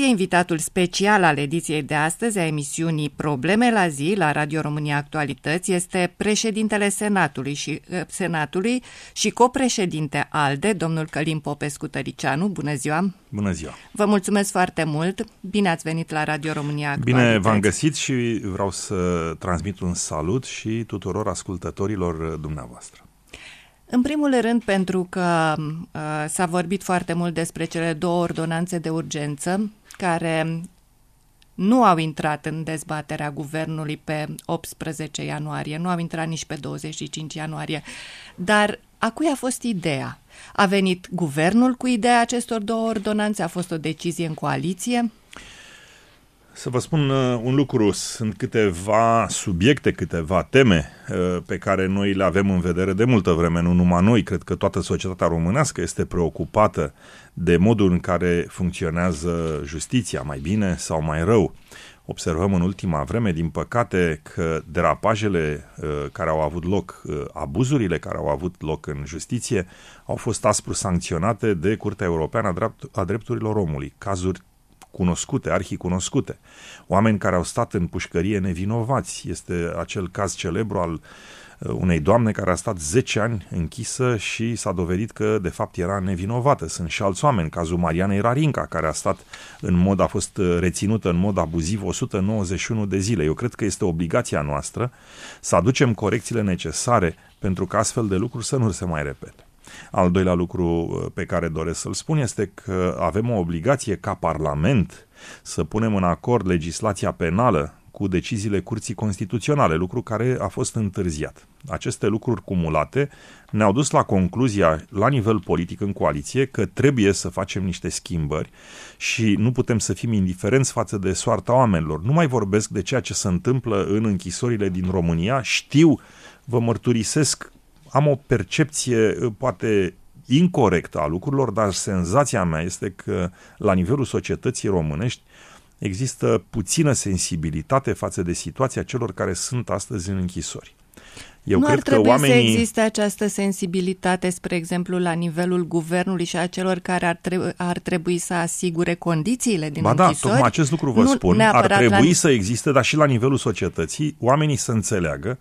E invitatul special al ediției de astăzi a emisiunii Probleme la zi la Radio România Actualități este președintele Senatului și, ă, Senatului și copreședinte ALDE, domnul Călim Popescu Tăricianu. Bună ziua! Bună ziua! Vă mulțumesc foarte mult! Bine ați venit la Radio România Actualități! Bine v-am găsit și vreau să transmit un salut și tuturor ascultătorilor dumneavoastră. În primul rând, pentru că uh, s-a vorbit foarte mult despre cele două ordonanțe de urgență care nu au intrat în dezbaterea guvernului pe 18 ianuarie, nu au intrat nici pe 25 ianuarie, dar a cui a fost ideea? A venit guvernul cu ideea acestor două ordonanțe? A fost o decizie în coaliție? Să vă spun uh, un lucru, sunt câteva subiecte, câteva teme uh, pe care noi le avem în vedere de multă vreme, nu numai noi, cred că toată societatea românească este preocupată de modul în care funcționează justiția, mai bine sau mai rău. Observăm în ultima vreme, din păcate, că derapajele uh, care au avut loc, abuzurile care au avut loc în justiție, au fost aspru sancționate de Curtea Europeană a Drepturilor Omului. Cazuri cunoscute, arhicunoscute. Oameni care au stat în pușcărie nevinovați. Este acel caz celebru al uh, unei doamne care a stat 10 ani închisă și s-a dovedit că de fapt era nevinovată. Sunt și alți oameni, cazul Marianei Rarinca, care a stat în mod, a fost uh, reținută în mod abuziv 191 de zile. Eu cred că este obligația noastră să aducem corecțiile necesare pentru că astfel de lucruri să nu se mai repete. Al doilea lucru uh, pe care doresc să-l spun este că avem o obligație ca Parlament să punem în acord legislația penală cu deciziile Curții Constituționale, lucru care a fost întârziat. Aceste lucruri cumulate ne-au dus la concluzia, la nivel politic în coaliție, că trebuie să facem niște schimbări și nu putem să fim indiferenți față de soarta oamenilor. Nu mai vorbesc de ceea ce se întâmplă în închisorile din România, știu, vă mărturisesc am o percepție eh, poate incorrectă a lucrurilor, dar senzația mea este că la nivelul societății românești există puțină sensibilitate față de situația celor care sunt astăzi în închisori. Eu nu cred ar trebui că oamenii... să existe această sensibilitate, spre exemplu, la nivelul guvernului și a celor care ar, tre- ar trebui să asigure condițiile din ba da, închisori? da, tocmai acest lucru vă nu spun. Ar trebui la... să existe, dar și la nivelul societății, oamenii să înțeleagă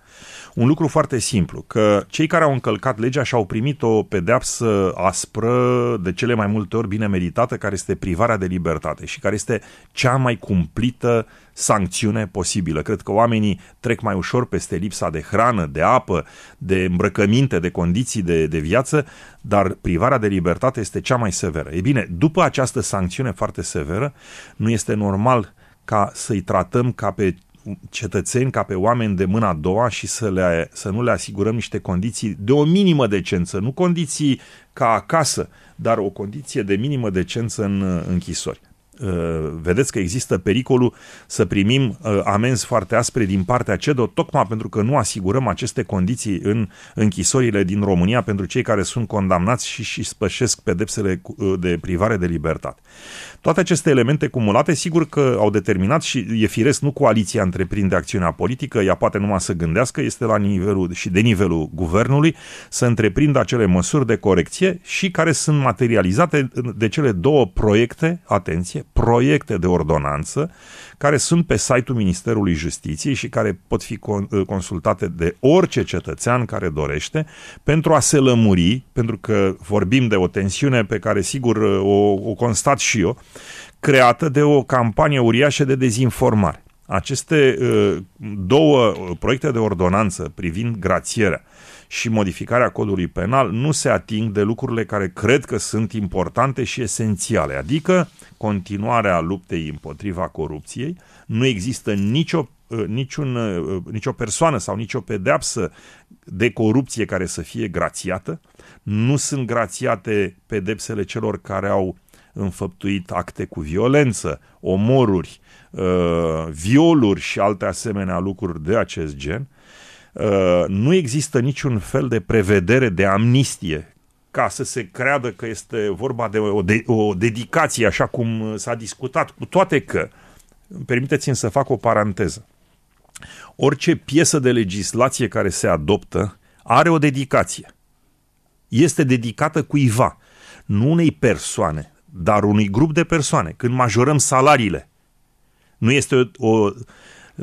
un lucru foarte simplu, că cei care au încălcat legea și-au primit o pedeapsă aspră, de cele mai multe ori bine meritată, care este privarea de libertate și care este cea mai cumplită sancțiune posibilă. Cred că oamenii trec mai ușor peste lipsa de hrană, de apă, de îmbrăcăminte, de condiții de, de viață, dar privarea de libertate este cea mai severă. Ei bine, după această sancțiune foarte severă, nu este normal ca să-i tratăm ca pe cetățeni, ca pe oameni de mâna a doua și să, le, să nu le asigurăm niște condiții de o minimă decență, nu condiții ca acasă, dar o condiție de minimă decență în închisori. Eh, vedeți că există pericolul să primim eh, amenzi foarte aspre din partea CEDO, tocmai pentru că nu asigurăm aceste condiții în închisorile din România pentru cei care sunt condamnați și, și spășesc pedepsele eh, de privare de libertate. Toate aceste elemente cumulate, sigur că au determinat și e firesc, nu coaliția întreprinde acțiunea politică, ea poate numai să gândească, este la nivelul și de nivelul guvernului să întreprindă acele măsuri de corecție și care sunt materializate de cele două proiecte, atenție, proiecte de ordonanță care sunt pe site-ul Ministerului Justiției și care pot fi uh, consultate de orice cetățean care dorește pentru a se lămuri, pentru că vorbim de o tensiune pe care sigur uh, o, o constat și eu, creată de o campanie uriașă de dezinformare. Aceste uh, două proiecte de ordonanță privind grațierea și modificarea codului penal nu se ating de lucrurile care cred că sunt importante și esențiale, adică continuarea luptei împotriva corupției. Nu există nicio uh, niciun, uh, uh, nicio persoană sau nicio pedeapsă de corupție care să fie grațiată. Nu sunt grațiate pedepsele celor care au înfăptuit acte cu violență, omoruri, violuri și alte asemenea lucruri de acest gen. Uh, nu există niciun fel de prevedere de amnistie ca să se creadă că este vorba de o, de, o dedicație, așa cum uh, s-a discutat, cu toate că, permiteți-mi să fac o paranteză, orice piesă de legislație care se adoptă are o dedicație. Este dedicată cuiva, nu unei persoane, dar unui grup de persoane. Când majorăm salariile, nu este o, o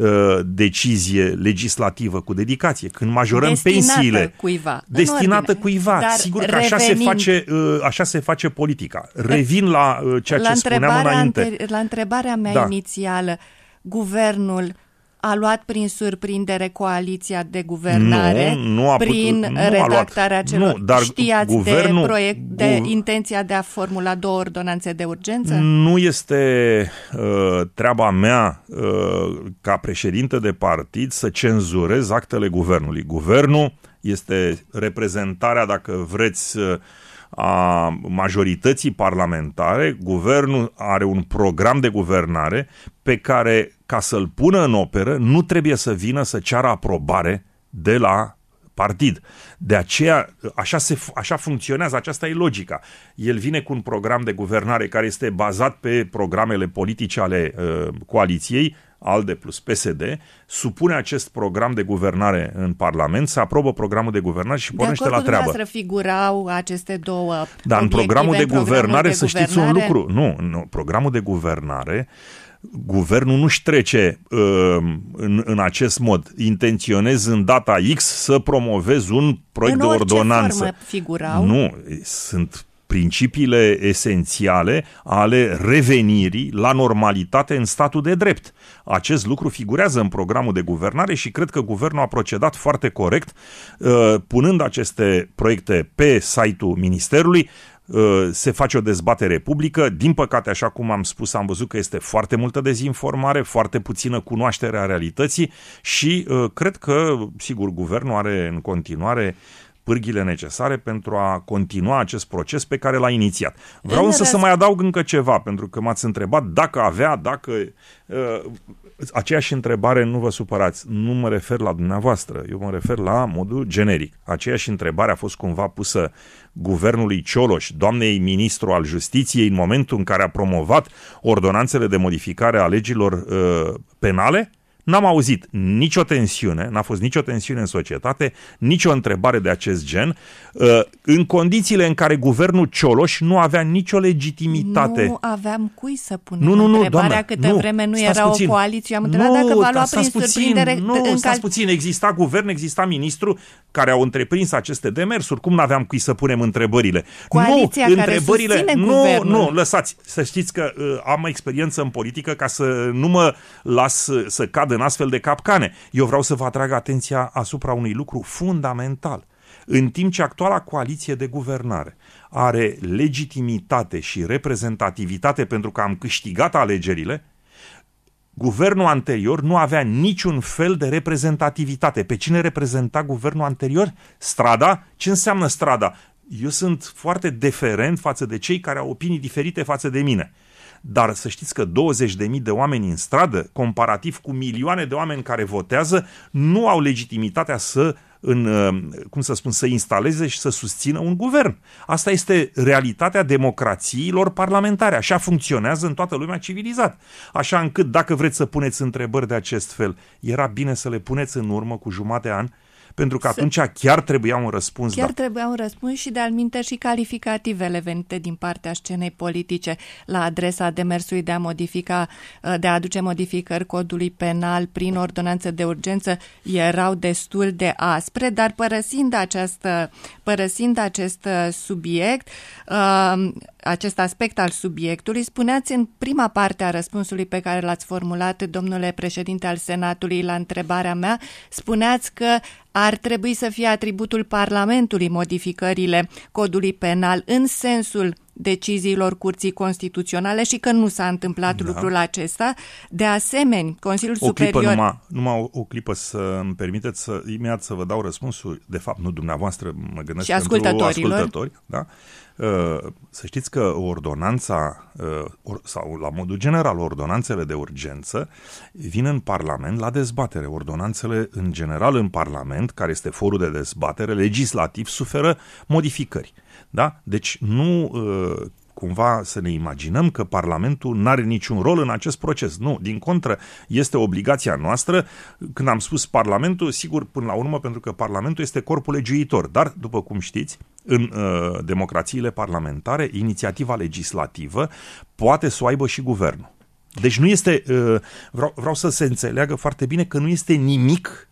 Uh, decizie legislativă cu dedicație, când majorăm destinată pensiile cuiva, destinată cuiva, Dar sigur că așa se face uh, așa se face politica. Revin la uh, ceea la ce spuneam înainte. la întrebarea mea da. inițială, guvernul a luat prin surprindere coaliția de guvernare nu, nu a putut, prin nu redactarea a celor... Nu, dar Știați guvernul, de, proiect, de gu... intenția de a formula două ordonanțe de urgență? Nu este uh, treaba mea uh, ca președinte de partid să cenzurez actele guvernului. Guvernul este reprezentarea, dacă vreți... Uh, a majorității parlamentare, guvernul are un program de guvernare pe care ca să-l pună în operă, nu trebuie să vină să ceară aprobare de la partid. De aceea, așa, se, așa funcționează, aceasta e logica. El vine cu un program de guvernare care este bazat pe programele politice ale uh, coaliției, ALDE plus PSD, supune acest program de guvernare în Parlament, se aprobă programul de guvernare și pornește la treabă. De figurau aceste două Dar în programul de guvernare, programul de să guvernare... știți un lucru, nu, nu programul de guvernare uh, guvernul nu-și trece uh, în, în acest mod, intenționez în data X să promovez un proiect în de ordonanță. Formă figurau. Nu, sunt principiile esențiale ale revenirii la normalitate în statul de drept. Acest lucru figurează în programul de guvernare și cred că guvernul a procedat foarte corect uh, punând aceste proiecte pe site-ul ministerului, Uh, se face o dezbatere publică. Din păcate, așa cum am spus, am văzut că este foarte multă dezinformare, foarte puțină cunoaștere a realității și uh, cred că, sigur, guvernul are în continuare pârghile necesare pentru a continua acest proces pe care l-a inițiat. Vreau însă să mai adaug încă ceva, pentru că m-ați întrebat dacă avea, dacă... Uh, aceeași întrebare, nu vă supărați, nu mă refer la dumneavoastră, eu mă refer la modul generic. Aceeași întrebare a fost cumva pusă guvernului Cioloș, doamnei ministru al justiției, în momentul în care a promovat ordonanțele de modificare a legilor uh, penale? N-am auzit nicio tensiune, n-a fost nicio tensiune în societate, nicio întrebare de acest gen, uh, în condițiile în care guvernul Cioloș nu avea nicio legitimitate. Nu aveam cui să punem nu, nu, nu, întrebarea doamne, câte nu, vreme nu era puțin. o coaliție. am întrebat nu, dacă va lua prin puțin, surprindere. Nu, în cal... puțin, exista guvern, exista ministru care au întreprins aceste demersuri. Cum n-aveam cui să punem întrebările? Coaliția nu, care întrebările, nu, guvernul. nu, lăsați. Să știți că uh, am experiență în politică ca să nu mă las să, uh, să cadă în astfel de capcane. Eu vreau să vă atrag atenția asupra unui lucru fundamental. În timp ce actuala coaliție de guvernare are legitimitate și reprezentativitate pentru că am câștigat alegerile, guvernul anterior nu avea niciun fel de reprezentativitate. Pe cine reprezenta guvernul anterior? Strada? Ce înseamnă strada? Eu sunt foarte deferent față de cei care au opinii diferite față de mine. Dar să știți că 20.000 de oameni în stradă, comparativ cu milioane de oameni care votează, nu au legitimitatea să în, uh, cum să spun, să instaleze și să susțină un guvern. Asta este realitatea democrațiilor parlamentare. Așa funcționează în toată lumea civilizată. Așa încât, dacă vreți să puneți întrebări de acest fel, era bine să le puneți în urmă cu jumate an pentru că atunci chiar trebuia un răspuns. Chiar da. trebuia un răspuns și de-al minte și calificativele venite din partea scenei politice la adresa demersului de a modifica, uh, de a aduce modificări codului penal prin ordonanță de urgență erau destul de aspre, dar părăsind, această, părăsind acest uh, subiect, uh, acest aspect al subiectului, spuneați în prima parte a răspunsului pe care l-ați formulat, domnule președinte al Senatului, la întrebarea mea, spuneați că ar trebui să fie atributul Parlamentului modificările codului penal în sensul deciziilor Curții Constituționale și că nu s-a întâmplat da. lucrul acesta. De asemenea, Consiliul o Superior... Clipă numai, numai o, o clipă să îmi permiteți să, imediat să vă dau răspunsul, de fapt nu dumneavoastră, mă gândesc și ascultătorilor. ascultători, da? Uh, să știți că ordonanța, uh, sau la modul general, ordonanțele de urgență vin în Parlament la dezbatere. Ordonanțele, în general, în Parlament, care este forul de dezbatere legislativ, suferă modificări. Da? Deci nu uh, cumva să ne imaginăm că Parlamentul nu are niciun rol în acest proces. Nu, din contră, este obligația noastră. Când am spus Parlamentul, sigur, până la urmă, pentru că Parlamentul este corpul legiuitor, dar, după cum știți, în uh, democrațiile parlamentare, inițiativa legislativă poate să o aibă și guvernul. Deci nu este, uh, vreau, vreau să se înțeleagă foarte bine că nu este nimic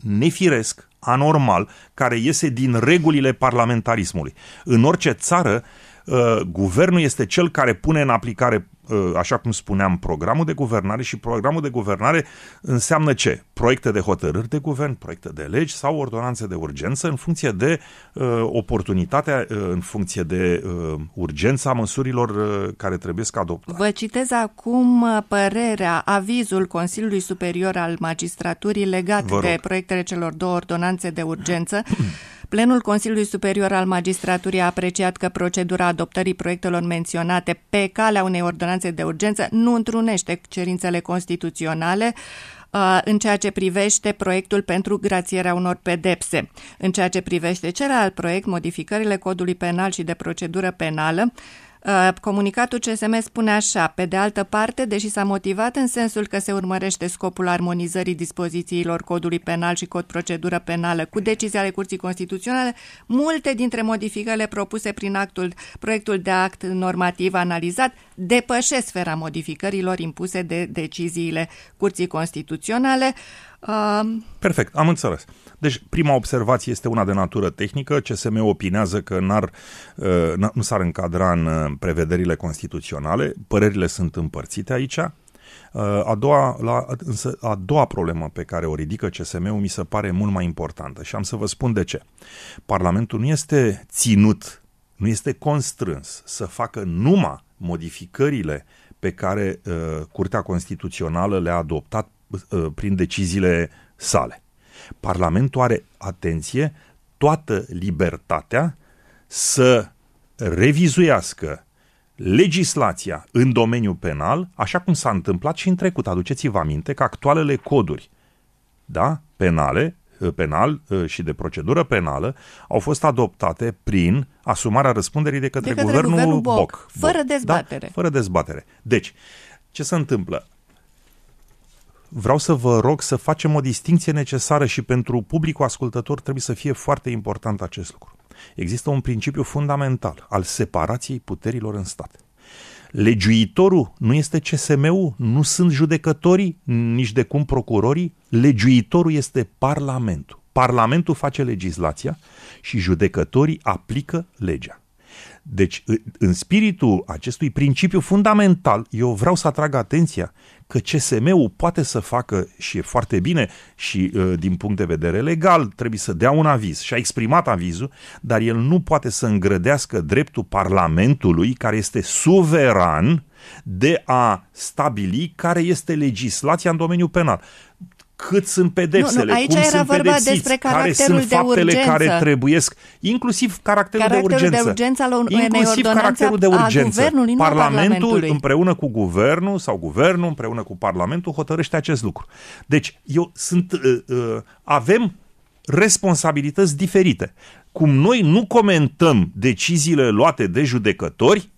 nefiresc, anormal, care iese din regulile parlamentarismului. În orice țară, uh, Uh, guvernul este cel care pune în aplicare, uh, așa cum spuneam, programul de guvernare și programul de guvernare înseamnă ce? Proiecte de hotărâri de guvern, proiecte de legi sau ordonanțe de urgență în funcție de uh, oportunitatea, în funcție de urgența măsurilor care trebuie să adoptate. Vă citez acum părerea, avizul Consiliului Superior al Magistraturii legat de proiectele celor două ordonanțe de urgență. Plenul Consiliului Superior al Magistraturii a apreciat că procedura adoptării proiectelor menționate pe calea unei ordonanțe de urgență nu întrunește cerințele constituționale uh, în ceea ce privește proiectul pentru grațierea unor pedepse. În ceea ce privește celălalt proiect, modificările codului penal și de procedură penală, Uh, comunicatul CSM spune așa, pe de altă parte, deși s-a motivat în sensul că se urmărește scopul armonizării dispozițiilor codului penal și cod procedură penală cu decizia ale Curții Constituționale, multe dintre modificările propuse prin actul, proiectul de act normativ analizat depășesc sfera modificărilor impuse de deciziile Curții Constituționale. Perfect, am înțeles. Deci, prima observație este una de natură tehnică. CSM opinează că n-ar, uh, nu s-ar încadra în uh, prevederile constituționale. Părerile sunt împărțite aici. Uh, a doua, la, însă, a doua problemă pe care o ridică CSM-ul mi se pare mult mai importantă și am să vă spun de ce. Parlamentul nu este ținut, nu este constrâns să facă numai modificările pe care uh, Curtea Constituțională le-a adoptat Uh, prin deciziile sale. Parlamentul are, atenție, toată libertatea să revizuiască legislația în domeniul penal, așa cum s-a întâmplat și în trecut. Aduceți-vă aminte că actualele coduri da, penale uh, penal uh, și de procedură penală au fost adoptate prin asumarea răspunderii de către, de către guvernul, guvernul Boc, Boc. Fără da, dezbatere. Da? Fără dezbatere. Deci, ce se întâmplă? vreau să vă rog să facem o distinție necesară și pentru publicul ascultător trebuie să fie foarte important acest lucru. Există un principiu fundamental al separației puterilor în stat. Legiuitorul nu este CSM-ul, nu sunt judecătorii, nici de cum procurorii. Legiuitorul este Parlamentul. Parlamentul face legislația și judecătorii aplică legea. Deci, în spiritul acestui principiu fundamental, eu vreau să atrag atenția că CSM-ul poate să facă și e foarte bine și uh, din punct de vedere legal trebuie să dea un aviz și a exprimat avizul, dar el nu poate să îngrădească dreptul Parlamentului, care este suveran, de a stabili care este legislația în domeniul penal cât sunt pedepsele, nu, nu, aici cum era sunt vorba pedepsiți, despre care sunt faptele de urgență. care trebuiesc, inclusiv caracterul, caracterul de urgență, de urgență al unei inclusiv caracterul de urgență. Parlamentul, Parlamentul împreună cu guvernul sau guvernul împreună cu Parlamentul hotărăște acest lucru. Deci eu sunt uh, uh, avem responsabilități diferite. Cum noi nu comentăm deciziile luate de judecători,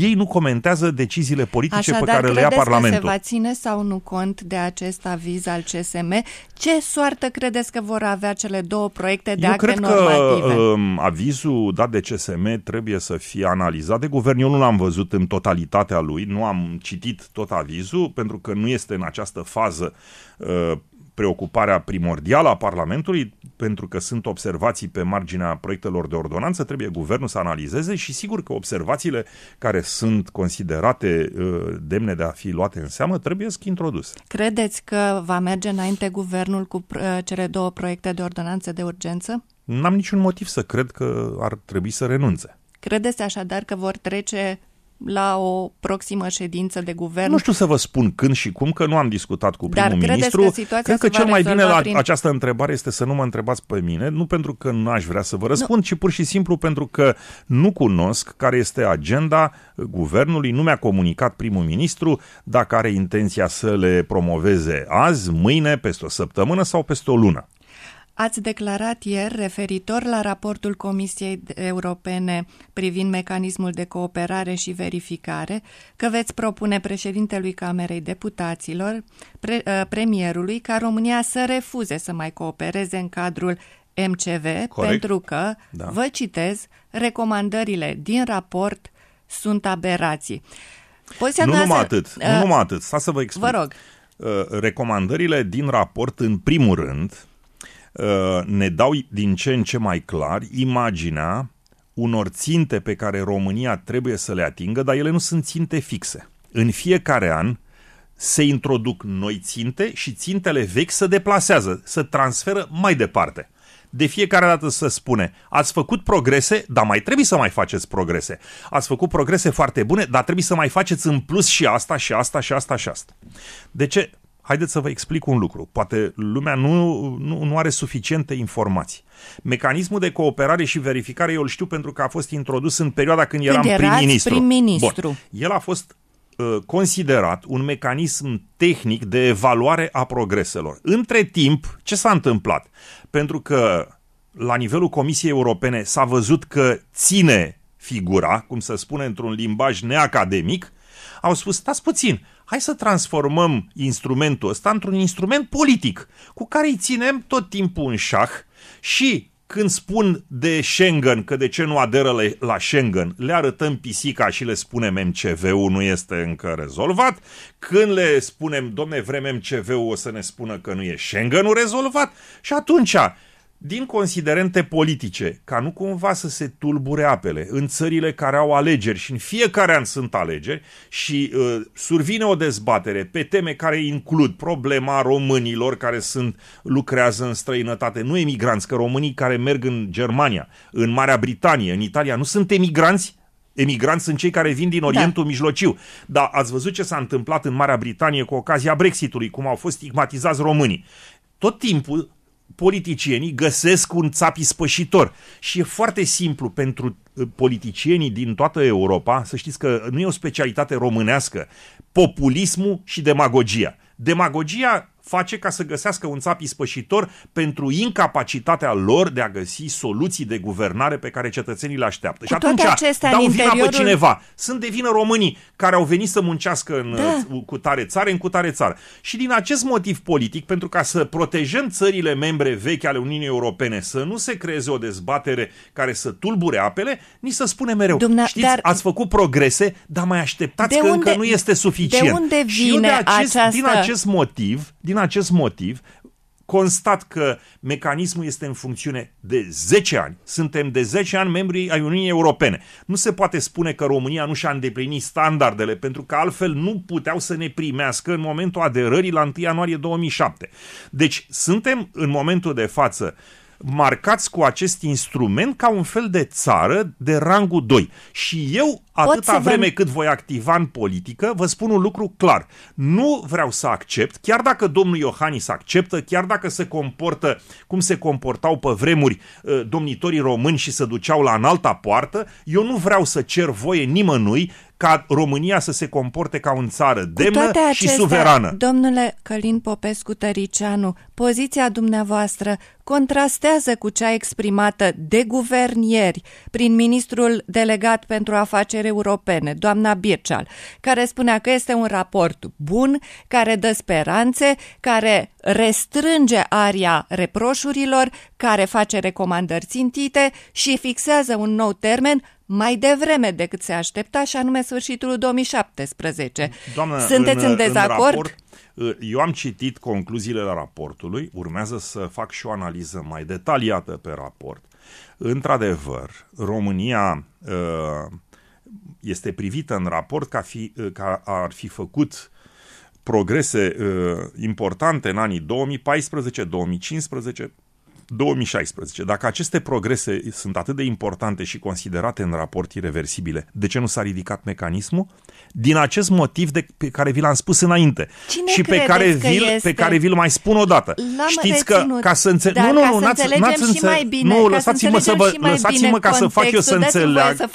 ei nu comentează deciziile politice Așadar, pe care le ia Parlamentul. Așadar Că se va ține sau nu cont de acest aviz al CSM? Ce soartă credeți că vor avea cele două proiecte de Eu acte cred normative? că um, avizul dat de CSM trebuie să fie analizat de guvern. Eu nu l-am văzut în totalitatea lui, nu am citit tot avizul, pentru că nu este în această fază uh, preocuparea primordială a Parlamentului, pentru că sunt observații pe marginea proiectelor de ordonanță, trebuie guvernul să analizeze și sigur că observațiile care sunt considerate uh, demne de a fi luate în seamă trebuie să introduse. Credeți că va merge înainte guvernul cu uh, cele două proiecte de ordonanță de urgență? N-am niciun motiv să cred că ar trebui să renunțe. Credeți așadar că vor trece la o proximă ședință de guvern. Nu știu să vă spun când și cum, că nu am discutat cu primul Dar ministru. Că Cred că cel mai bine la prin... această întrebare este să nu mă întrebați pe mine, nu pentru că nu aș vrea să vă răspund, nu. ci pur și simplu pentru că nu cunosc care este agenda guvernului, nu mi-a comunicat primul ministru dacă are intenția să le promoveze azi, mâine, peste o săptămână sau peste o lună. Ați declarat ieri referitor la raportul Comisiei Europene privind mecanismul de cooperare și verificare că veți propune președintelui Camerei Deputaților, pre, ă, premierului, ca România să refuze să mai coopereze în cadrul MCV Corect. pentru că, da. vă citez, recomandările din raport sunt aberații. Poziția nu numai atât, uh, nu numai atât, să vă explic. Vă rog. Uh, recomandările din raport, în primul rând, Uh, ne dau din ce în ce mai clar imaginea unor ținte pe care România trebuie să le atingă, dar ele nu sunt ținte fixe. În fiecare an se introduc noi ținte și țintele vechi se deplasează, se transferă mai departe de fiecare dată să spune ați făcut progrese, dar mai trebuie să mai faceți progrese. Ați făcut progrese foarte bune, dar trebuie să mai faceți în plus și asta și asta și asta și asta. De ce? Haideți să vă explic un lucru. Poate lumea nu, nu, nu are suficiente informații. Mecanismul de cooperare și verificare eu îl știu pentru că a fost introdus în perioada când, eram prim-ministru. prim-ministru. Bun. El a fost uh, considerat un mecanism tehnic de evaluare a progreselor. Între timp, ce s-a întâmplat? Pentru că la nivelul Comisiei Europene s-a văzut că ține figura, cum se spune într-un limbaj neacademic, au spus, stați puțin, hai să transformăm instrumentul ăsta într-un instrument politic, cu care îi ținem tot timpul în șah și când spun de Schengen, că de ce nu aderă la Schengen, le arătăm pisica și le spunem MCV-ul nu este încă rezolvat. Când le spunem, domne, vrem MCV-ul, o să ne spună că nu e Schengen-ul rezolvat. Și atunci, din considerente politice, ca nu cumva să se tulbure apele, în țările care au alegeri și în fiecare an sunt alegeri și uh, survine o dezbatere pe teme care includ problema românilor care sunt lucrează în străinătate, nu emigranți, că românii care merg în Germania, în Marea Britanie, în Italia, nu sunt emigranți, Emigranți sunt cei care vin din da. Orientul da. Mijlociu. Dar ați văzut ce s-a întâmplat în Marea Britanie cu ocazia Brexitului, cum au fost stigmatizați românii. Tot timpul politicienii găsesc un țap ispășitor. Și e foarte simplu pentru ă, politicienii din toată Europa, să știți că nu e o specialitate românească, populismul și demagogia. Demagogia face ca să găsească un țap ispășitor pentru incapacitatea lor de a găsi soluții de guvernare pe care cetățenii le așteaptă. Cu și atunci dau interiorul... vina pe cineva. Sunt de vină românii care au venit să muncească în, da. Uh, cu tare țară, în cu tare țară. Și din acest motiv politic, pentru ca să protejăm țările membre vechi ale Uniunii Europene, să nu se creeze o dezbatere care să tulbure apele, ni se spune mereu, Dumne... știți, dar... ați făcut progrese, dar mai așteptați de că unde... încă nu este suficient. De unde vine și eu de acest, această... din acest motiv, din din acest motiv constat că mecanismul este în funcțiune de 10 ani. Suntem de 10 ani membri ai Uniunii Europene. Nu se poate spune că România nu și-a îndeplinit standardele, pentru că altfel nu puteau să ne primească în momentul aderării la 1 ianuarie 2007. Deci suntem în momentul de față uh, marcați cu acest instrument ca un fel de țară de rangul 2. Și eu, atâta vreme vă... cât voi activa în politică, vă spun un lucru clar. Nu vreau să accept, chiar dacă domnul Iohannis acceptă, chiar dacă se comportă cum se comportau pe vremuri uh, domnitorii români și se duceau la înalta poartă, eu nu vreau să cer voie nimănui ca România să se comporte ca un țară demnă acestea, și suverană. Domnule Călin Popescu Tăricianu, poziția dumneavoastră contrastează cu cea exprimată de guvernieri prin ministrul delegat pentru afaceri europene, doamna Birceal, care spunea că este un raport bun, care dă speranțe, care restrânge aria reproșurilor, care face recomandări țintite și fixează un nou termen mai devreme decât se aștepta, și anume sfârșitul 2017. Doamnă, Sunteți în, în dezacord? În raport, uh, eu am citit concluziile la raportului, urmează să fac și o analiză mai detaliată pe raport. Într-adevăr, România uh, este privită în raport ca, fi, uh, ca ar fi făcut progrese importante în anii 2014, 2015, 2016. Dacă aceste progrese sunt atât de importante și considerate în raport irreversibile, de ce nu s-a ridicat mecanismul? Din acest motiv de pe care vi l-am spus înainte Cine și pe care, vi-l, este? pe care vi-l mai spun o dată. Știți că ca să înțeleg... Nu, nu, nu, n-ați, n-ați înțeleg... Nu, lăsați-mă să vă... Lăsați-mă ca să fac eu să înțeleg. Să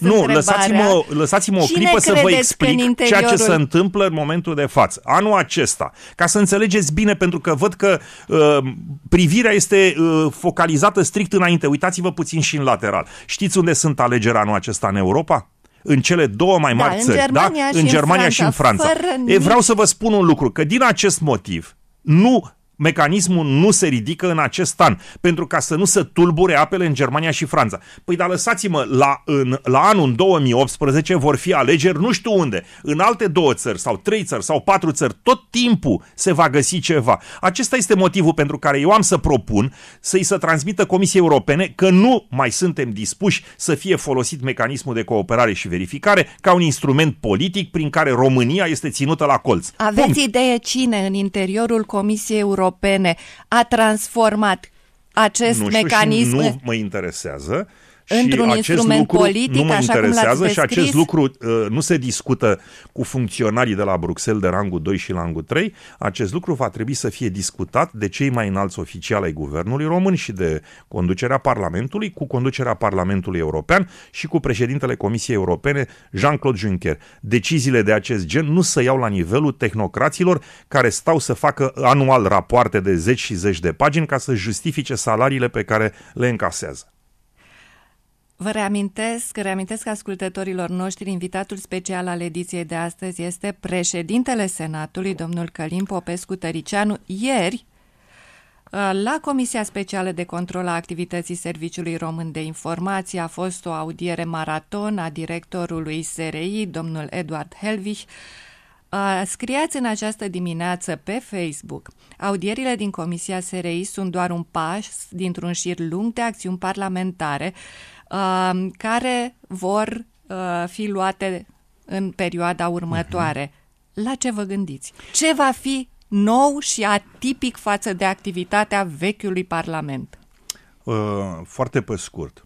nu, lăsați-mă, lăsați-mă o clipă să vă explic interiorul... ceea ce se întâmplă în momentul de față. Anul acesta. Ca să înțelegeți bine, pentru că văd că uh, privirea este uh, focalizată strict înainte. Uitați-vă puțin și în lateral. Știți unde sunt alegerea anul acesta în Europa? în cele două mai da, mari da, țări, în Germania, da? și, în Germania în Franța, și în Franța. E, vreau să vă spun un lucru, că din acest motiv nu mecanismul nu se ridică în acest an, pentru ca să nu se tulbure apele în Germania și Franța. Păi dar lăsați-mă, la, în, la anul 2018 vor fi alegeri nu știu unde, în alte două țări sau trei țări sau patru țări, tot timpul se va găsi ceva. Acesta este motivul pentru care eu am să propun să-i să transmită Comisiei Europene că nu mai suntem dispuși să fie folosit mecanismul de cooperare și verificare ca un instrument politic prin care România este ținută la colț. Aveți Punct. idee cine în interiorul Comisiei Europene Europene a transformat acest nu știu mecanism. Și nu mă interesează Într-un și acest lucru politic, nu mă așa interesează cum și acest lucru uh, nu se discută cu funcționarii de la Bruxelles de rangul 2 și rangul 3. Acest lucru va trebui să fie discutat de cei mai înalți oficiali ai guvernului român și de conducerea Parlamentului, cu conducerea Parlamentului European și cu președintele Comisiei Europene, Jean-Claude Juncker. Deciziile de acest gen nu se iau la nivelul tehnocraților care stau să facă anual rapoarte de 10 și 10 de pagini ca să justifice salariile pe care le încasează. Vă reamintesc, reamintesc ascultătorilor noștri, invitatul special al ediției de astăzi este președintele Senatului, domnul Călim Popescu Tăricianu. Ieri, la Comisia Specială de Control a Activității Serviciului Român de Informații a fost o audiere maraton a directorului SRI, domnul Eduard Helvich, Scriați în această dimineață pe Facebook. Audierile din Comisia SRI sunt doar un pas dintr-un șir lung de acțiuni parlamentare Um, care vor uh, fi luate în perioada următoare. Mhm. La ce vă gândiți? Ce va fi nou și atipic față de activitatea vechiului Parlament? Uh, foarte pe scurt.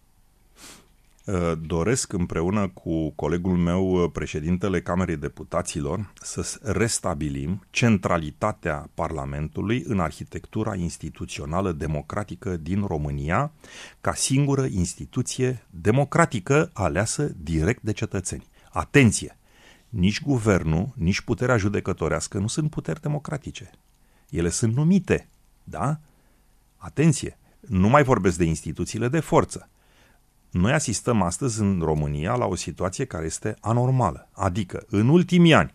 Uh, doresc împreună cu colegul meu, uh, președintele Camerei Deputaților, să restabilim centralitatea Parlamentului în arhitectura instituțională democratică din România ca singură instituție democratică aleasă direct de cetățeni. Atenție! Nici guvernul, nici puterea judecătorească nu sunt puteri democratice. Ele sunt numite, da? Atenție! Nu mai vorbesc de instituțiile de forță noi asistăm astăzi în România la o situație care este anormală. Adică, în ultimii ani,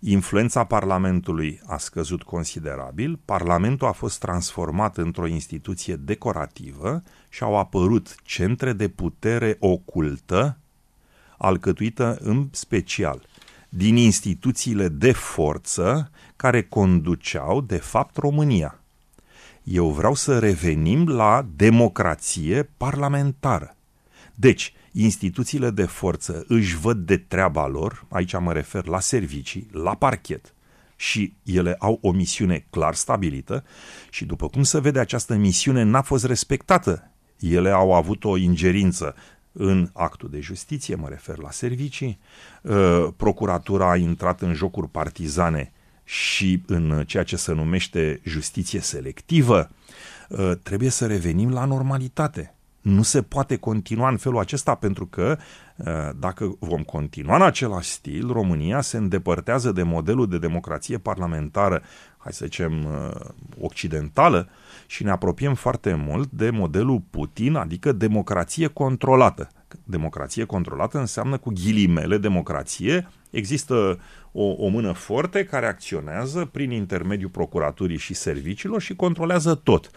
influența Parlamentului a scăzut considerabil, Parlamentul a fost transformat într-o instituție decorativă și au apărut centre de putere ocultă, alcătuită în special din instituțiile de forță care conduceau, de fapt, România. Eu vreau să revenim la democrație parlamentară. Deci, instituțiile de forță își văd de treaba lor, aici mă refer la servicii, la parchet, și ele au o misiune clar stabilită și după cum se vede această misiune n-a fost respectată. Ele au avut o ingerință în actul de justiție, mă refer la servicii, ă, procuratura a intrat în jocuri partizane și în ceea ce se numește justiție selectivă, ă, trebuie să revenim la normalitate. Nu se poate continua în felul acesta pentru că uh, dacă vom continua în același stil, România se îndepărtează de modelul de democrație parlamentară, hai să zicem, uh, occidentală și ne apropiem foarte mult de modelul Putin, adică democrație controlată. Democrație controlată înseamnă cu ghilimele democrație. Există o, o mână forte care acționează prin intermediul procuraturii și serviciilor și controlează tot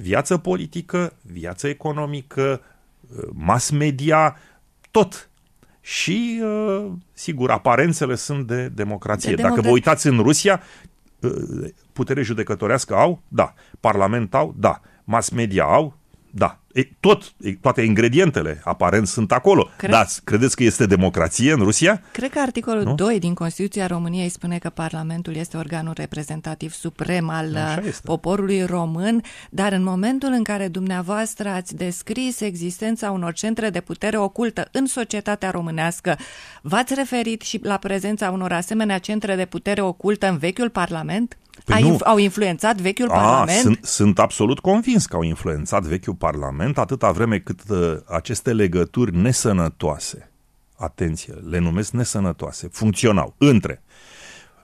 viață politică, viață economică, uh, mass media, tot. Și, uh, sigur, aparențele sunt de democrație. De Dacă vă uitați în Rusia, uh, putere judecătorească au? Da. Parlament au? Da. Mass media au? Da. E, tot, e, toate ingredientele aparent sunt acolo. Cred... Dar credeți că este democrație în Rusia? Cred că articolul nu? 2 din Constituția României spune că Parlamentul este organul reprezentativ suprem al uh, poporului român, dar în momentul în care dumneavoastră ați descris existența unor centre de putere ocultă în societatea românească, v-ați referit și la prezența unor asemenea centre de putere ocultă în vechiul Parlament? Păi nu. Au influențat vechiul A, Parlament? Sunt, sunt absolut convins că au influențat vechiul Parlament atâta vreme cât uh, aceste legături nesănătoase, atenție, le numesc nesănătoase, funcționau între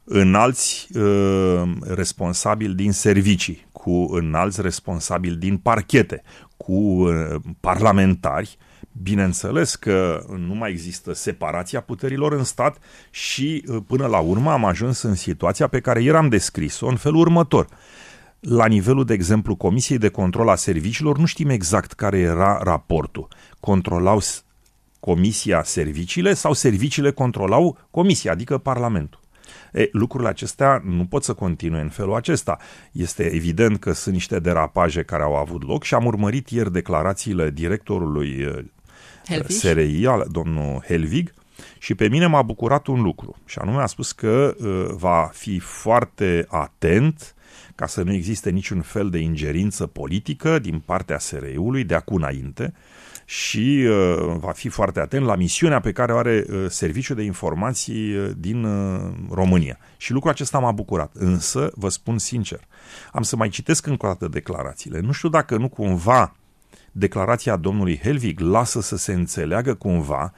înalți uh, responsabili din servicii, cu înalți responsabili din parchete, cu uh, parlamentari Bineînțeles că nu mai există separația puterilor în stat și uh, până la urmă am ajuns în situația pe care eram descris-o în felul următor. La nivelul, de exemplu, Comisiei de Control a Serviciilor, nu știm exact care era raportul. Controlau Comisia serviciile sau serviciile controlau Comisia, adică Parlamentul. E, lucrurile acestea nu pot să continue în felul acesta. Este evident că sunt niște derapaje care au avut loc și am urmărit ieri declarațiile directorului Helvig? SRI, domnul Helvig, și pe mine m-a bucurat un lucru, și anume a spus că va fi foarte atent ca să nu existe niciun fel de ingerință politică din partea sri ului de acum înainte și uh, va fi foarte atent la misiunea pe care o are uh, Serviciul de Informații uh, din România. Și lucrul acesta m-a bucurat. Însă, vă spun sincer, am să mai citesc încă o dată declarațiile. Nu știu dacă nu cumva declarația domnului Helvig lasă să se înțeleagă cumva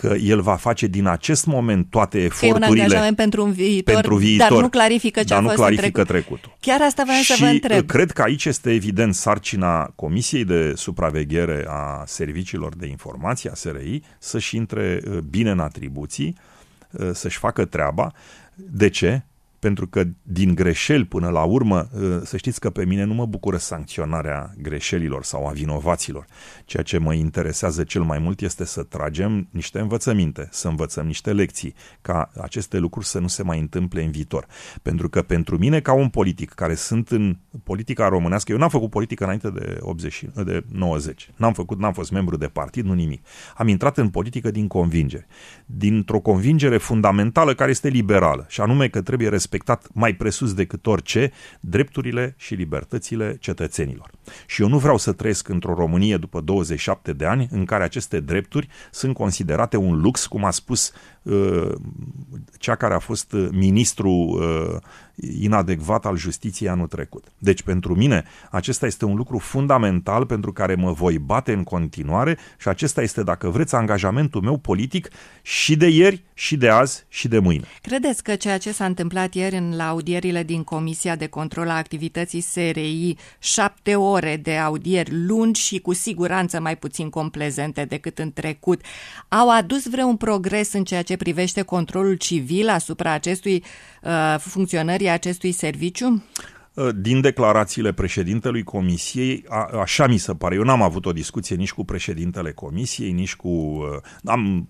că el va face din acest moment toate eforturile. Că e un angajament pentru un viitor, pentru viitor dar nu clarifică ce dar a fost nu clarifică trecut. trecutul. Chiar asta vreau să vă întreb. Uh, cred că aici este evident sarcina Comisiei de Supraveghere a Serviciilor de Informație, a SRI, să-și intre uh, bine în atribuții, uh, să-și facă treaba. De ce? pentru că din greșeli până la urmă, ă, să știți că pe mine nu mă bucură sancționarea greșelilor sau a vinovaților. Ceea ce mă interesează cel mai mult este să tragem niște învățăminte, să învățăm niște lecții, ca aceste lucruri să nu se mai întâmple în viitor. Pentru că pentru mine, ca un politic care sunt în politica românească, eu n-am făcut politică înainte de, 80, de 90, n-am făcut, n-am fost membru de partid, nu nimic. Am intrat în politică din convingere, dintr-o convingere fundamentală care este liberală, și anume că trebuie respectat respectat mai presus decât orice drepturile și libertățile cetățenilor. Și eu nu vreau să trăiesc într-o Românie după 27 de ani în care aceste drepturi sunt considerate un lux, cum a spus Uh, cea care a fost uh, ministru uh, inadecvat al justiției anul trecut. Deci, pentru mine, acesta este un lucru fundamental pentru care mă voi bate în continuare și acesta este, dacă vreți, angajamentul meu politic și de ieri, și de azi, și de mâine. Credeți că ceea ce s-a întâmplat ieri în la audierile din Comisia de Control a Activității SRI, șapte ore de audieri lungi și cu siguranță mai puțin complezente decât în trecut, au adus vreun progres în ceea ce ce privește controlul civil asupra acestui uh, funcționării acestui serviciu? Uh, din declarațiile președintelui Comisiei, a, așa mi se pare, eu n-am avut o discuție nici cu președintele Comisiei, nici cu... Uh, am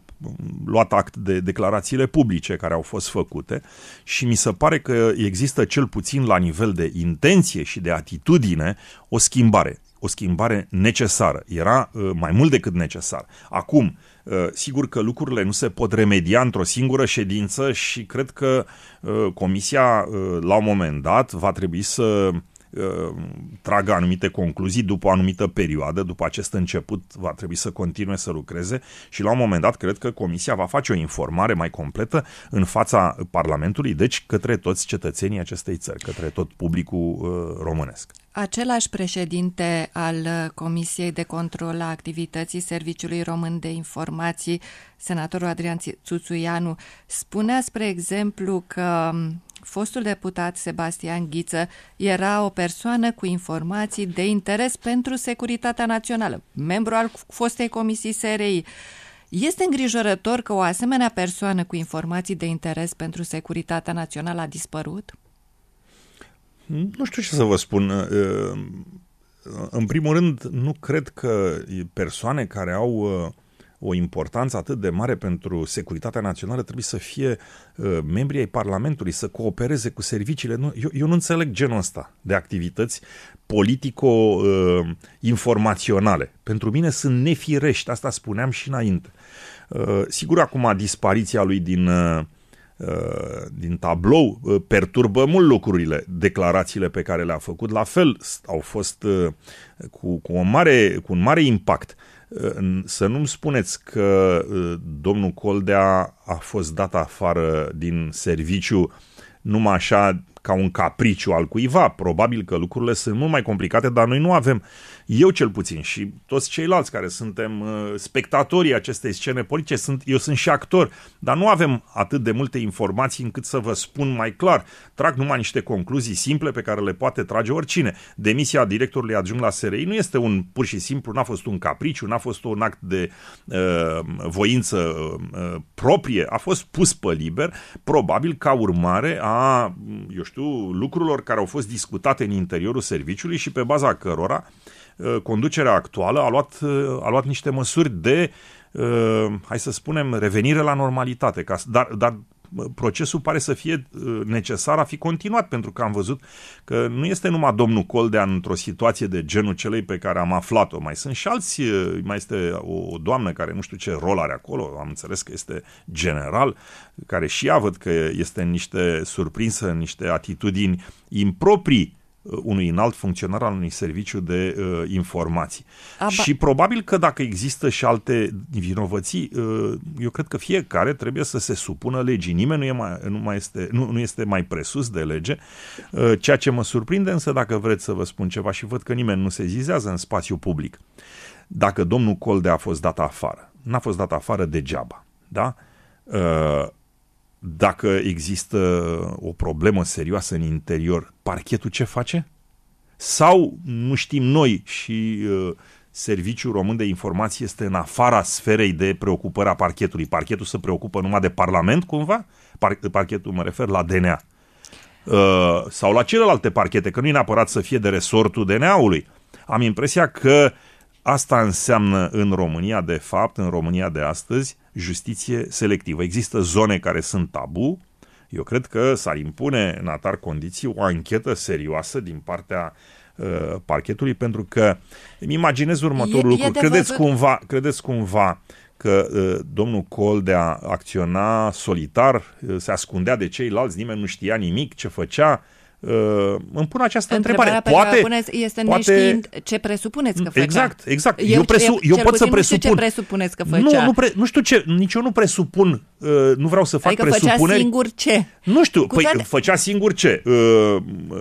luat act de declarațiile publice care au fost făcute și mi se pare că există cel puțin la nivel de intenție și de atitudine o schimbare, o schimbare necesară. Era uh, mai mult decât necesar. Acum, uh, Uh, sigur că lucrurile nu se pot remedia într-o singură ședință și cred că uh, comisia uh, la un moment dat va trebui să Uh, tragă anumite concluzii după o anumită perioadă, după acest început va trebui să continue să lucreze și la un moment dat cred că Comisia va face o informare mai completă în fața Parlamentului, deci către toți cetățenii acestei țări, către tot publicul uh, românesc. Același președinte al Comisiei de Control a Activității Serviciului Român de Informații, senatorul Adrian Țuțuianu, spunea, spre exemplu, că fostul deputat Sebastian Ghiță era o persoană cu informații de interes pentru securitatea națională, membru al fostei comisii SRI. Este îngrijorător că o asemenea persoană cu informații de interes pentru securitatea națională a dispărut? Nu știu ce să vă spun. Uh, în primul rând, nu cred că persoane care au uh, o importanță atât de mare pentru securitatea națională, trebuie să fie uh, membrii ai Parlamentului, să coopereze cu serviciile. Nu, eu, eu nu înțeleg genul ăsta de activități politico-informaționale. Uh, pentru mine sunt nefirești, asta spuneam și înainte. Uh, sigur, acum dispariția lui din din tablou perturbă mult lucrurile. Declarațiile pe care le-a făcut, la fel, au fost cu, cu, o mare, cu un mare impact. Să nu-mi spuneți că uh, domnul Coldea a fost dat afară din serviciu numai așa ca un capriciu al cuiva. Probabil că lucrurile sunt mult mai complicate, dar noi nu avem, eu cel puțin și toți ceilalți care suntem uh, spectatorii acestei scene politice, sunt, eu sunt și actor, dar nu avem atât de multe informații încât să vă spun mai clar. Trag numai niște concluzii simple pe care le poate trage oricine. Demisia directorului adjunct la SRI nu este un pur și simplu, n-a fost un capriciu, n-a fost un act de uh, voință uh, proprie, a fost pus pe liber, probabil ca urmare a, eu știu, știu, lucrurilor care au fost discutate în interiorul serviciului și pe baza cărora uh, conducerea actuală a luat, uh, a luat niște măsuri de, uh, hai să spunem, revenire la normalitate, dar, dar procesul pare să fie uh, necesar a fi continuat, pentru că am văzut că nu este numai domnul Coldean într-o situație de genul celei pe care am aflat-o. Mai sunt și alți, uh, mai este o, o doamnă care nu știu ce rol are acolo, am înțeles că este general, care și ea văd că este niște surprinsă, niște atitudini improprii Uh, unui înalt funcționar al unui serviciu de uh, informații. Aba... Și probabil că dacă există și alte vinovății, uh, eu cred că fiecare trebuie să se supună legii. Nimeni nu, e mai, nu, mai este, nu, nu este mai presus de lege. Uh, ceea ce mă surprinde însă, dacă vreți să vă spun ceva și văd că nimeni nu se zizează în spațiu public, dacă domnul Colde a fost dat afară, n-a fost dat afară degeaba. Da? Uh, dacă există o problemă serioasă în interior, parchetul ce face? Sau nu știm noi și uh, Serviciul Român de Informații este în afara sferei de preocupări a parchetului. Parchetul se preocupă numai de Parlament, cumva? Par- parchetul, mă refer, la DNA. Uh, sau la celelalte parchete, că nu e neapărat să fie de resortul DNA-ului. Am impresia că asta înseamnă în România, de fapt, în România de astăzi, justiție selectivă. Există zone care sunt tabu, eu cred că s-ar impune în atar condiții o anchetă serioasă din partea uh, parchetului, pentru că îmi imaginez următorul e, lucru. E credeți, văzut. cumva, credeți cumva că uh, domnul Col de a acționa solitar, uh, se ascundea de ceilalți, nimeni nu știa nimic ce făcea, Uh, îmi pun această întrebare. întrebare. Pe poate, care este poate... neștiind ce presupuneți că făcea. Exact, exact. El, eu, presu, eu pot să presupun. Nu știu ce presupuneți că făcea. Nu, nu, pre, nu știu ce, nici eu nu presupun, uh, nu vreau să fac adică presupuneri. făcea singur ce? Nu știu, păi făcea singur ce? Uh, uh,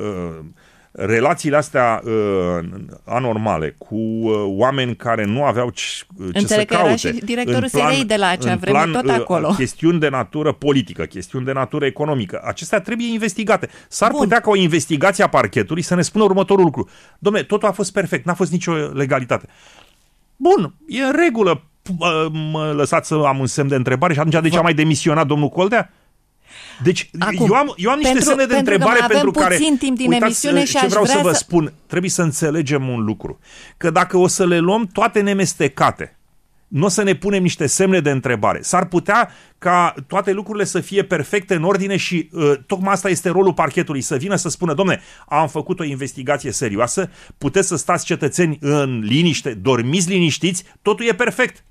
relațiile astea uh, anormale cu uh, oameni care nu aveau ce, uh, ce să că caute. Înțeleg și directorul plan, SRI de la acea vreme, plan, tot uh, acolo. Uh, chestiuni de natură politică, chestiuni de natură economică. Acestea trebuie investigate. S-ar Bun. putea ca o investigație a parchetului să ne spună următorul lucru. Dom'le, totul a fost perfect, n-a fost nicio legalitate. Bun, e în regulă, uh, mă lăsați să am un semn de întrebare și atunci de ce a mai demisionat domnul Coldea? Deci Acum, eu, am, eu am niște pentru, semne de pentru întrebare pentru care... puțin timp din uitați, emisiune uh, și ce aș vreau vrea să vă spun, trebuie să înțelegem un lucru. Că dacă o să le luăm toate nemestecate, nu o să ne punem niște semne de întrebare. S-ar putea ca toate lucrurile să fie perfecte în ordine și uh, tocmai asta este rolul parchetului, să vină să spună, domne, am făcut o investigație serioasă, puteți să stați cetățeni în liniște, dormiți liniștiți, totul e perfect.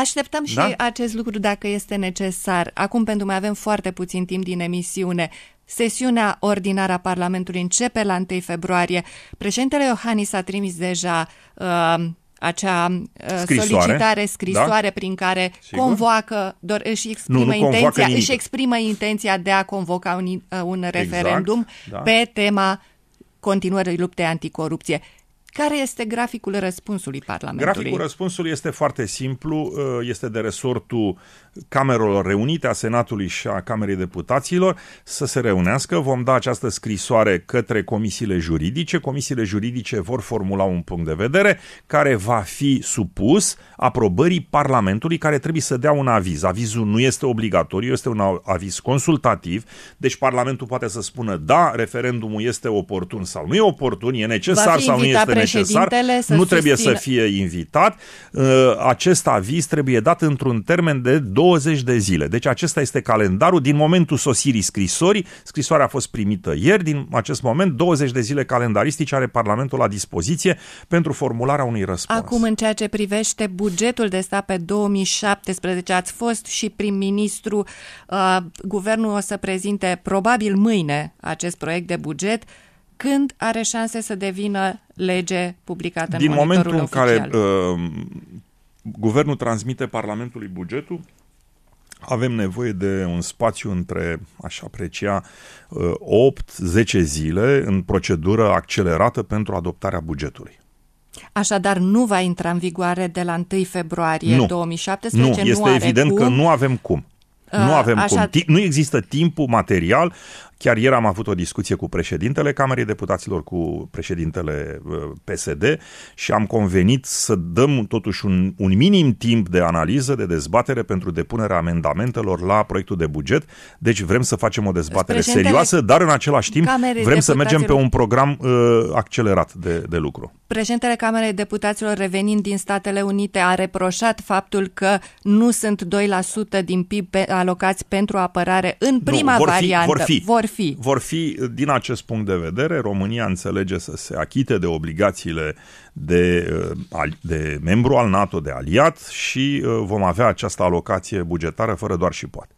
Așteptăm și da? acest lucru dacă este necesar. Acum, pentru că mai avem foarte puțin timp din emisiune, Sesiunea ordinară a Parlamentului începe la 1 februarie. Președintele Iohannis a trimis deja uh, acea uh, scrisoare, solicitare, da? scrisoare da? prin care Sigur? convoacă, doar, își, exprimă nu, nu intenția, își exprimă intenția de a convoca un, uh, un exact, referendum exact, da. pe tema continuării luptei anticorupție. Care este graficul răspunsului Parlamentului? Graficul răspunsului este foarte simplu, este de resortul Camerelor Reunite, a Senatului și a Camerei Deputaților, să se reunească. Vom da această scrisoare către comisiile juridice. Comisiile juridice vor formula un punct de vedere care va fi supus aprobării Parlamentului, care trebuie să dea un aviz. Avizul nu este obligatoriu, este un aviz consultativ, deci Parlamentul poate să spună da, referendumul este oportun sau nu e oportun, e necesar sau nu este necesar, nu trebuie susțină. să fie invitat. Ă, acest aviz trebuie dat într-un termen de două 20 de zile. Deci acesta este calendarul din momentul sosirii scrisorii. Scrisoarea a fost primită ieri. Din acest moment, 20 de zile calendaristice are Parlamentul la dispoziție pentru formularea unui răspuns. Acum, în ceea ce privește bugetul de stat pe 2017, ați fost și prim-ministru. Uh, guvernul o să prezinte probabil mâine acest proiect de buget când are șanse să devină lege publicată în Din momentul în oficial. care uh, guvernul transmite Parlamentului bugetul, avem nevoie de un spațiu între, aș aprecia, 8-10 uh, zile în procedură accelerată pentru adoptarea bugetului. Așadar, nu va intra în vigoare de la 1 februarie nu. 2017? Nu, nu este nu evident cum. că nu avem cum. Nu uh, avem Așa... cum. Nu există timpul material. Chiar ieri am avut o discuție cu președintele Camerei Deputaților, cu președintele uh, PSD și am convenit să dăm totuși un, un minim timp de analiză, de dezbatere pentru depunerea amendamentelor la proiectul de buget. Deci vrem să facem o dezbatere serioasă, dar în același timp Camerei vrem să mergem pe un program uh, accelerat de, de lucru. Președintele Camerei Deputaților revenind din Statele Unite a reproșat faptul că nu sunt 2% din PIB alocați pentru apărare în prima nu, vor variantă. Fi, vor fi. Vor vor fi. Vor fi, din acest punct de vedere, România înțelege să se achite de obligațiile de, uh, de membru al NATO, de aliat și uh, vom avea această alocație bugetară fără doar și poate.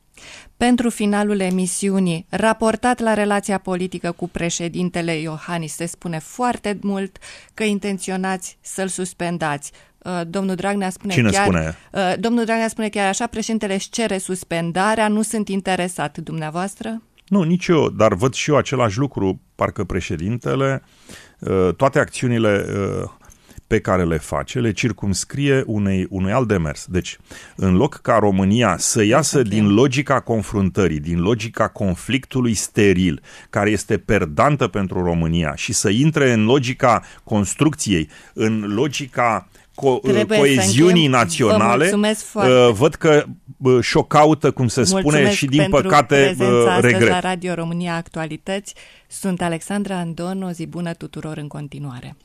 Pentru finalul emisiunii, raportat la relația politică cu președintele Iohannis, se spune foarte mult că intenționați să-l suspendați. Uh, domnul Dragnea spune Cine chiar, spune? Domnul Dragnea spune chiar așa, președintele își cere suspendarea, nu sunt interesat dumneavoastră? Nu, nici eu, dar văd și eu același lucru, parcă președintele, ă, toate acțiunile ă, pe care le face, le circumscrie unei, unui alt demers. Deci, în loc ca România să iasă okay. Exact. din logica confruntării, din logica conflictului steril, care este perdantă pentru România, și să intre în logica construcției, în logica co- coeziunii naționale. Uh, văd că și-o caută, cum se mulțumesc spune, și din păcate regret. la Radio România Actualități. Sunt Alexandra Andon, o zi bună tuturor în continuare.